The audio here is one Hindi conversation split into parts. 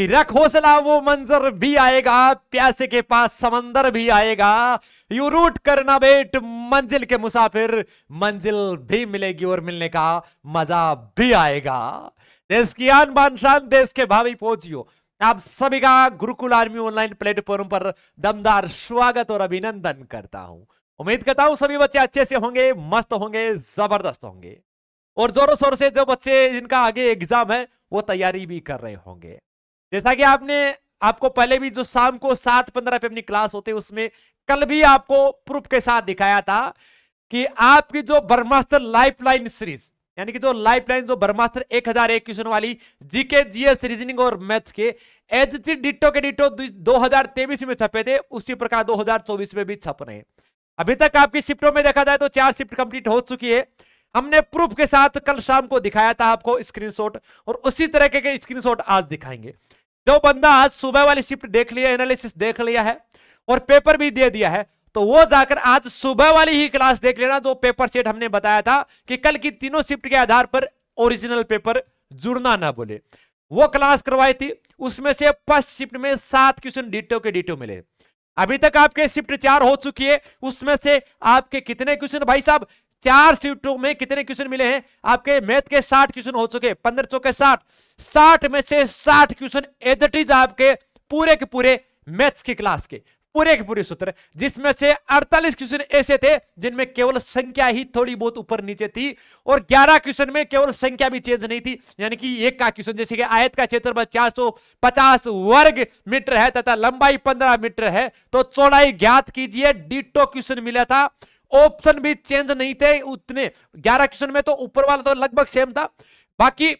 कि रख हौसला वो मंजर भी आएगा प्यासे के पास समंदर भी आएगा यू रूट करना बेट मंजिल के मुसाफिर मंजिल भी मिलेगी और मिलने का मजा भी आएगा देश की आन बान शान देश के भावी पहुंचियो आप सभी का गुरुकुल आर्मी ऑनलाइन प्लेटफॉर्म पर दमदार स्वागत और अभिनंदन करता हूं उम्मीद करता हूं सभी बच्चे अच्छे से होंगे मस्त होंगे जबरदस्त होंगे और जोरों शोर से जो बच्चे जिनका आगे एग्जाम है वो तैयारी भी कर रहे होंगे जैसा कि आपने आपको पहले भी जो शाम को सात पंद्रह पे अपनी क्लास होते उसमें कल भी आपको प्रूफ के साथ दिखाया था कि आपकी जो ब्रह्मास्त्र लाइफलाइन सीरीज यानी कि जो लाइफलाइन जो ब्रह्मास्त्र एक हजार एक क्वेश्चन वाली जीके जीएस रीजनिंग और मैथ के एच सी डिटो के डिटो तेईस में छपे थे उसी प्रकार चौबीस में भी छप रहे हैं अभी तक आपकी शिफ्टों में देखा जाए तो चार शिफ्ट कंप्लीट हो चुकी है हमने प्रूफ के साथ कल शाम को दिखाया था आपको स्क्रीनशॉट और उसी तरह के स्क्रीनशॉट आज दिखाएंगे जो बंदा आज सुबह वाली शिफ्ट देख लिया एनालिसिस देख लिया है और पेपर भी दे दिया है तो वो जाकर आज सुबह वाली ही क्लास देख लेना जो पेपर सेट हमने बताया था कि कल की तीनों शिफ्ट के आधार पर ओरिजिनल पेपर जुड़ना ना बोले वो क्लास करवाई थी उसमें से फर्स्ट शिफ्ट में सात क्वेश्चन डिटो के डिटो मिले अभी तक आपके शिफ्ट चार हो चुकी है उसमें से आपके कितने क्वेश्चन भाई साहब चार शिफ्टों में कितने क्वेश्चन मिले हैं आपके मैथ के साठ क्वेश्चन हो चुके पंद्रह चौके साठ साठ में से साठ क्वेश्चन एज इट इज आपके पूरे के पूरे मैथ्स की क्लास के पूरे के पूरे सूत्र जिसमें से 48 क्वेश्चन ऐसे थे जिनमें केवल संख्या ही थोड़ी बहुत ऊपर नीचे थी और 11 क्वेश्चन में केवल संख्या भी चेंज नहीं थी यानी कि एक का क्वेश्चन जैसे कि आयत का क्षेत्रफल 450 वर्ग मीटर है तथा लंबाई 15 मीटर है तो चौड़ाई ज्ञात कीजिए डिटो क्वेश्चन मिला था ऑप्शन भी चेंज नहीं थे उतने ग्यारह क्वेश्चन में तो ऊपर वाला तो लगभग सेम था बाकी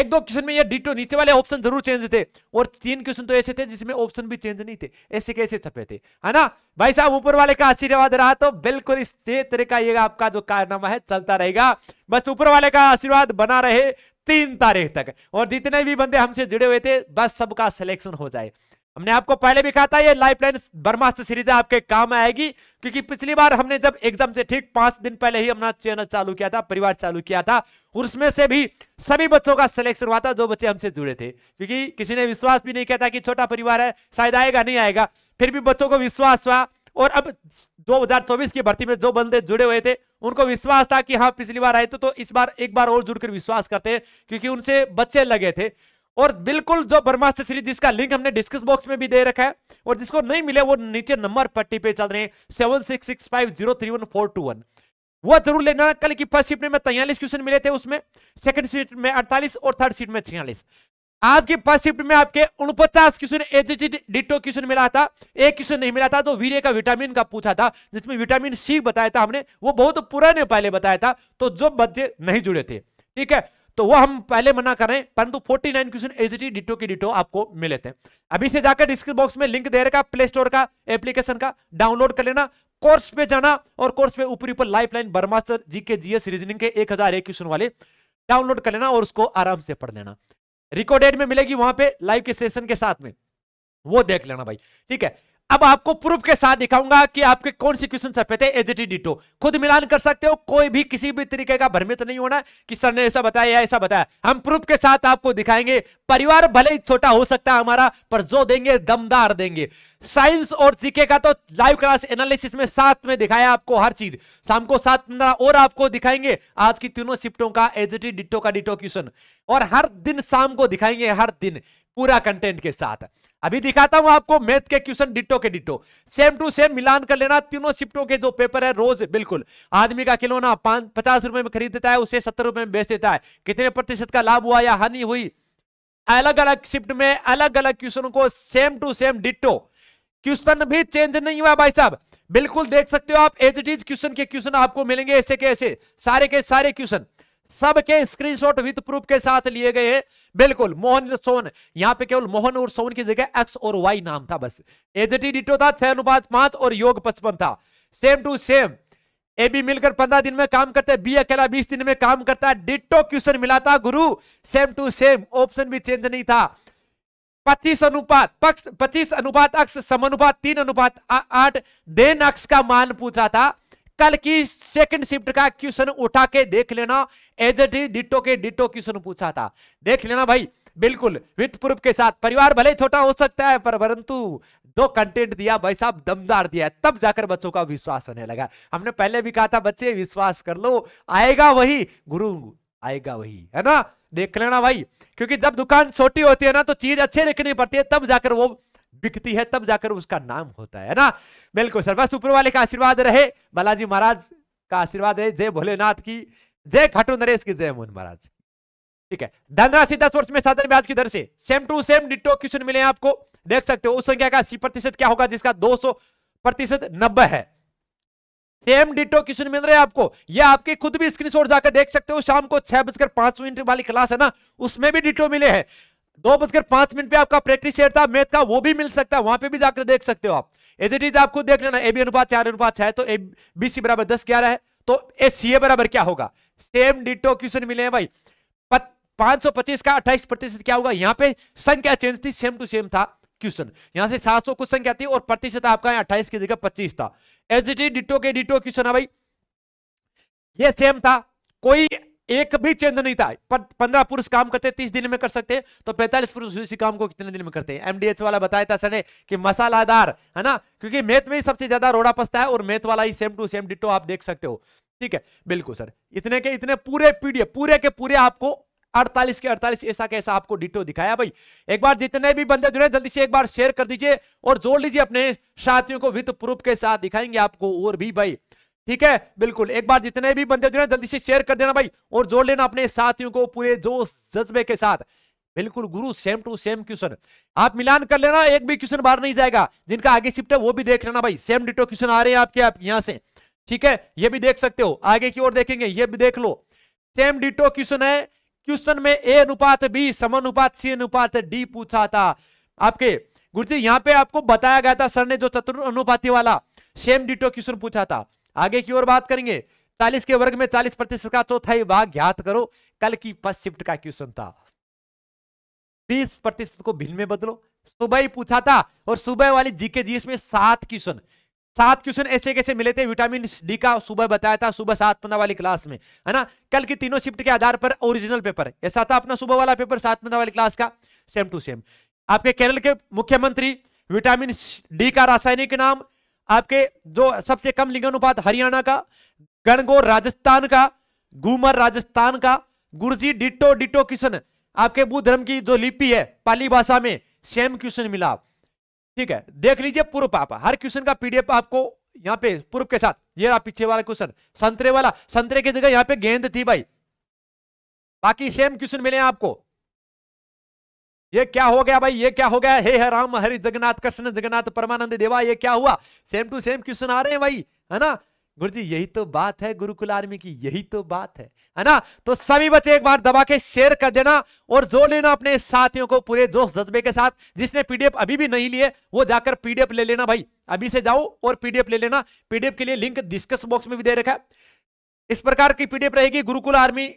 एक दो क्वेश्चन में ये डिटो नीचे वाले ऑप्शन जरूर चेंज थे और तीन क्वेश्चन तो ऐसे थे जिसमें ऑप्शन भी चेंज नहीं थे ऐसे कैसे छपे थे है ना भाई साहब ऊपर वाले का आशीर्वाद रहा तो बिल्कुल इस क्षेत्र का ये आपका जो कारनामा है चलता रहेगा बस ऊपर वाले का आशीर्वाद बना रहे तीन तारीख तक और जितने भी बंदे हमसे जुड़े हुए थे बस सबका सिलेक्शन हो जाए हमने आपको पहले भी कहा था ये लाइफलाइन ब्रह्मास्त्र सीरीज आपके काम आएगी क्योंकि पिछली बार हमने जब एग्जाम से ठीक पांच दिन पहले ही अपना चैनल चालू किया था परिवार चालू किया था उसमें से भी सभी बच्चों का सिलेक्शन हुआ था जो बच्चे हमसे जुड़े थे क्योंकि किसी ने विश्वास भी नहीं किया था कि छोटा परिवार है शायद आएगा नहीं आएगा फिर भी बच्चों को विश्वास हुआ और अब दो की भर्ती में जो बंदे जुड़े हुए थे उनको विश्वास था कि हाँ पिछली बार आए तो, तो इस बार एक बार और जुड़कर विश्वास करते हैं क्योंकि उनसे बच्चे लगे थे और बिल्कुल जो ब्रह्मास्त्र सीरीज जिसका लिंक हमने डिस्क्रिप्स बॉक्स में भी दे रखा है और जिसको नहीं मिले वो नीचे नंबर पट्टी पे चल रहे हैं seven six six five zero three one four two one वो जरूर लेना कल की फर्स्ट सीट में तैयलीस क्वेश्चन मिले थे उसमें सेकंड सीट में अड़तालीस और थर्ड सीट में छियालीस आज की फर्स्ट शिफ्ट में आपके उनपचास क्वेश्चन एजीसी डिटो क्वेश्चन मिला था एक क्वेश्चन नहीं मिला था जो तो वीरे का विटामिन का पूछा था जिसमें विटामिन सी बताया था हमने वो बहुत पुराने पहले बताया था तो जो बच्चे नहीं जुड़े थे ठीक है तो वो हम पहले मना करें परंतु 49 क्वेश्चन एजीटी डिटो की डिटो आपको मिले थे अभी से जाकर डिस्क्रिप्शन बॉक्स में लिंक दे रखा प्ले स्टोर का एप्लीकेशन का डाउनलोड कर लेना कोर्स पे जाना और कोर्स पे ऊपर ऊपर लाइफ लाइन बर्मास्टर GK G K GS reasoning के एक क्वेश्चन वाले डाउनलोड कर लेना और उसको आराम से पढ़ लेना रिकॉर्डेड में मिलेगी वहां पे लाइव के सेशन के साथ में वो देख लेना भाई ठीक है अब आपको प्रूफ के साथ दिखाऊंगा कि आपके कौन से क्वेश्चन छपे थे एजीटी डिटो खुद मिलान कर सकते हो कोई भी किसी भी तरीके का भ्रमित नहीं होना कि सर ने ऐसा बताया या ऐसा बताया हम प्रूफ के साथ आपको दिखाएंगे परिवार भले ही छोटा हो सकता है हमारा पर जो देंगे दमदार देंगे साइंस और जीके का तो लाइव क्लास एनालिसिस में साथ में दिखाया आपको हर चीज शाम को सात पंद्रह और आपको दिखाएंगे आज की तीनों शिफ्टों का एजीटी डिटो का डिटो क्वेश्चन और हर दिन शाम को दिखाएंगे हर दिन पूरा कंटेंट के साथ अभी दिखाता हूं आपको मैथ के क्वेश्चन डिटो के डिटो सेम टू सेम मिलान कर लेना तीनों शिफ्टों के जो पेपर है रोज बिल्कुल आदमी का खिलौना पचास रुपए में खरीद देता है उसे सत्तर रुपए में बेच देता है कितने प्रतिशत का लाभ हुआ या हानि हुई अलग अलग शिफ्ट में अलग अलग क्वेश्चन को same to same ditto question भी चेंज नहीं हुआ भाई साहब बिल्कुल देख सकते हो आप एज इट इज क्वेश्चन के क्वेश्चन आपको मिलेंगे ऐसे के ऐसे सारे के सारे क्वेश्चन सबके स्क्रीनशॉट विद प्रूफ के साथ लिए गए हैं बिल्कुल मोहन सोन यहाँ पे केवल मोहन और सोन की जगह एक्स और वाई नाम था बस एजी डिटो था छह अनुपात पांच और योग पचपन था same to same A B मिलकर पंद्रह दिन में काम करते बी अकेला बीस दिन में काम करता है डिटो क्वेश्चन मिला था गुरु सेम टू सेम ऑप्शन भी चेंज नहीं था पच्चीस अनुपात पक्ष पच्चीस अनुपात अक्ष समानुपात तीन अनुपात आठ देन अक्ष का मान पूछा था कल की सेकंड शिफ्ट का क्वेश्चन उठा के देख लेना एज एट इज डिटो के डिटो क्वेश्चन पूछा था देख लेना भाई बिल्कुल विथ प्रूफ के साथ परिवार भले छोटा हो सकता है पर परंतु दो कंटेंट दिया भाई साहब दमदार दिया तब जाकर बच्चों का विश्वास होने लगा हमने पहले भी कहा था बच्चे विश्वास कर लो आएगा वही गुरु आएगा वही है ना देख लेना भाई क्योंकि जब दुकान छोटी होती है ना तो चीज अच्छी रखनी पड़ती है तब जाकर वो बिकती है तब जाकर उसका नाम होता है ना बिल्कुल सर बस ऊपर वाले का आशीर्वाद रहे बालाजी महाराज का आशीर्वाद है जय भोलेनाथ की जय खाटू नरेश की जय मोहन महाराज ठीक है धनराशि दस वर्ष में साधन ब्याज की दर से same to same ditto question मिले आपको देख सकते हो उस संख्या का अस्सी प्रतिशत क्या होगा जिसका दो सौ प्रतिशत नब्बे है सेम डिटो क्वेश्चन मिल रहे हैं आपको ये आपके खुद भी स्क्रीनशॉट जाकर देख सकते हो शाम को छह बजकर पांच मिनट वाली क्लास है ना उसमें भी डिटो मिले हैं दो बजकर पांच मिनट पे आपका प्रैक्टिस सेट था मैथ का वो भी मिल सकता है वहां पे भी जाकर देख सकते हो आप एज इट इज आपको देख लेना ए बी अनुपात चार अनुपात है तो ए बी सी बराबर दस ग्यारह है तो ए सी ए बराबर क्या होगा सेम डिटो क्वेश्चन मिले हैं भाई पांच सौ पच्चीस का अट्ठाईस प्रतिशत क्या होगा यहाँ पे संख्या चेंज थी सेम टू सेम था क्वेश्चन यहाँ से सात सौ कुछ संख्या थी और प्रतिशत आपका यहाँ अट्ठाईस की जगह पच्चीस था एज इट इज डिटो के डिटो क्वेश्चन है भाई ये सेम था कोई एक भी चेंज नहीं था पंद्रह पुरुष काम करते तीस दिन में कर सकते तो पैंतालीस पुरुष इसी काम को कितने दिन में करते हैं एमडीएच वाला बताया था सर ने कि मसालादार है ना क्योंकि मेथ में ही सबसे ज्यादा रोड़ा पसता है और मेथ वाला ही सेम टू सेम डिटो आप देख सकते हो ठीक है बिल्कुल सर इतने के इतने पूरे पीडीएफ पूरे के पूरे आपको 48 के 48 ऐसा कैसा आपको डिटो दिखाया भाई एक बार जितने भी बंदे जुड़े जल्दी से एक बार शेयर कर दीजिए और जोड़ लीजिए अपने साथियों को वित्त प्रूफ के साथ दिखाएंगे आपको और भी भाई ठीक है बिल्कुल एक बार जितने भी बंदे जो है जल्दी से शेयर कर देना भाई और जोड़ लेना अपने साथियों को पूरे जोश जज्बे के साथ बिल्कुल गुरु सेम टू सेम क्वेश्चन आप मिलान कर लेना एक भी क्वेश्चन बाहर नहीं जाएगा जिनका आगे शिफ्ट है वो भी देख लेना भाई सेम डिटो क्वेश्चन आ रहे हैं आपके आप यहाँ से ठीक है ये भी देख सकते हो आगे की ओर देखेंगे ये भी देख लो सेम डिटो क्वेश्चन है क्वेश्चन में ए अनुपात बी सम अनुपात सी अनुपात डी पूछा था आपके गुरु जी यहाँ पे आपको बताया गया था सर ने जो चतुर अनुपाति वाला सेम डिटो क्वेश्चन पूछा था आगे की ओर बात करेंगे चालीस के वर्ग में चालीस प्रतिशत का चौथाई भाग ज्ञात करो कल की फर्स्ट शिफ्ट का क्वेश्चन था तीस प्रतिशत को भिन्न में बदलो सुबह ही पूछा था और सुबह वाली जीके जीएस में सात क्वेश्चन सात क्वेश्चन ऐसे कैसे मिले थे विटामिन डी का सुबह बताया था सुबह सात पंद्रह वाली क्लास में है ना कल की तीनों शिफ्ट के आधार पर ओरिजिनल पेपर ऐसा था अपना सुबह वाला पेपर सात पंद्रह वाली क्लास का सेम टू सेम आपके केरल के मुख्यमंत्री विटामिन डी का रासायनिक नाम आपके जो सबसे कम लिंग अनुपात हरियाणा का गणगोर राजस्थान का घूमर राजस्थान का गुरुजी डिटो डिटो क्वेश्चन आपके बुद्ध धर्म की जो लिपि है पाली भाषा में सेम क्वेश्चन मिला आप ठीक है देख लीजिए पूर्व आप हर क्वेश्चन का पीडीएफ आपको यहाँ पे पूर्व के साथ ये रहा पीछे वाला क्वेश्चन संतरे वाला संतरे की जगह यहाँ पे गेंद थी भाई बाकी सेम क्वेश्चन मिले आपको ये क्या हो गया भाई ये क्या हो गया हे है राम हरि जगन्नाथ कृष्ण जगन्नाथ परमानंद देवा ये क्या हुआ सेम टू सेम क्वेश्चन आ रहे हैं भाई है ना गुरु जी यही तो बात है गुरुकुल आर्मी की यही तो बात है है ना तो सभी बच्चे एक बार दबा के शेयर कर देना और जो लेना अपने साथियों को पूरे जोश जज्बे के साथ जिसने पीडीएफ अभी भी नहीं लिए वो जाकर पीडीएफ ले लेना भाई अभी से जाओ और पीडीएफ ले लेना पीडीएफ के लिए लिंक डिस्कस बॉक्स में भी दे रखा है इस प्रकार की पीडीएफ रहेगी गुरुकुल आर्मी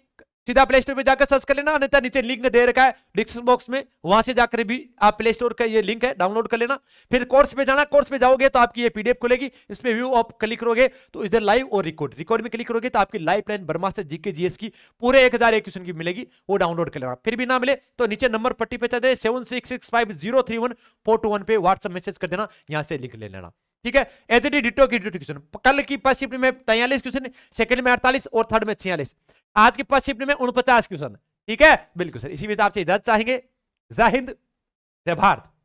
सीधा प्ले स्टोर पर जाकर सर्च कर लेना अन्यथा नीचे लिंक दे रखा है डिस्क्रिप्शन बॉक्स में वहां से जाकर भी आप प्ले स्टोर का ये लिंक है डाउनलोड कर लेना फिर कोर्स पे जाना कोर्स पे जाओगे तो आपकी ये पीडीएफ खुलेगी इसमें व्यू आप क्लिक करोगे तो इधर लाइव और रिकॉर्ड रिकॉर्ड में क्लिक करोगे तो आपकी लाइव प्लान बर्मास्टर जीके जीएस की पूरे एक हजार की मिलेगी वो डाउनलोड कर लेना फिर भी ना मिले तो नीचे नंबर पट्टी पे चाहते seven six six five zero three one four two one पे व्हाट्सअप मैसेज कर देना यहाँ से लिख ले लेना ठीक है एच डी डिटो की डिटो क्वेश्चन कल की फर्स्ट में तैयलीस क्वेश्चन सेकंड में अड़तालीस और थर्ड में छियालीस आज के फर्स्ट शिफ्ट में उनपचास क्वेश्चन ठीक है बिल्कुल सर इसी में आपसे इजाजत चाहेंगे जय हिंद जय भारत